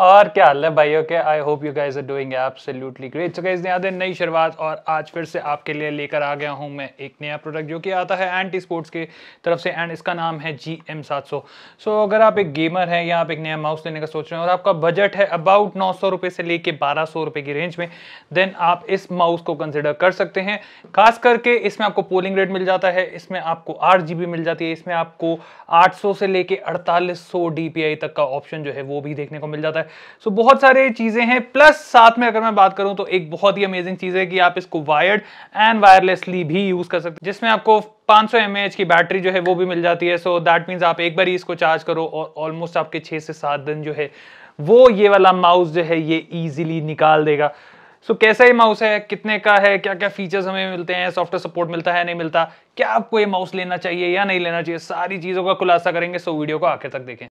और क्या हाल है भाइयों के I hope you guys are doing absolutely great so guys आज नई शुरुआत और आज फिर से आपके लिए लेकर आ गया हूं मैं एक नया प्रोडक्ट जो कि आता है एंटी स्पोर्ट्स के तरफ से एंड इसका नाम है जी एम सात सो सो अगर आप एक गेमर हैं या आप एक नया माउस लेने का सोच रहे हैं और आपका बजट है अबाउट नौ सौ रुपये से लेके बारह सौ रुपये की रेंज में देन आप इस माउस को कंसिडर कर सकते हैं खास करके इसमें आपको पोलिंग रेट मिल जाता है इसमें आपको आठ जी बी मिल जाती है इसमें आपको आठ सौ से लेके अड़तालीस सौ डी पी आई तक का ऑप्शन जो है वो भी देखने को मिल जाता है है सो so, बहुत सारे चीज़ें हैं प्लस साथ में अगर मैं बात करूं तो एक बहुत ही अमेजिंग चीज़ है कि आप इसको वायर्ड एंड वायरलेसली भी यूज़ कर सकते हैं जिसमें आपको 500 सौ की बैटरी जो है वो भी मिल जाती है सो दैट मीन्स आप एक बार ही इसको चार्ज करो और ऑलमोस्ट आपके छह से सात दिन जो है वो ये वाला माउस जो है ये ईजिली निकाल देगा सो so, कैसा ये माउस है कितने का है क्या क्या फीचर्स हमें मिलते हैं सॉफ्टवेयर सपोर्ट मिलता है नहीं मिलता क्या आपको ये माउस लेना चाहिए या नहीं लेना चाहिए सारी चीज़ों का खुलासा करेंगे सो वीडियो को आखिर तक देखें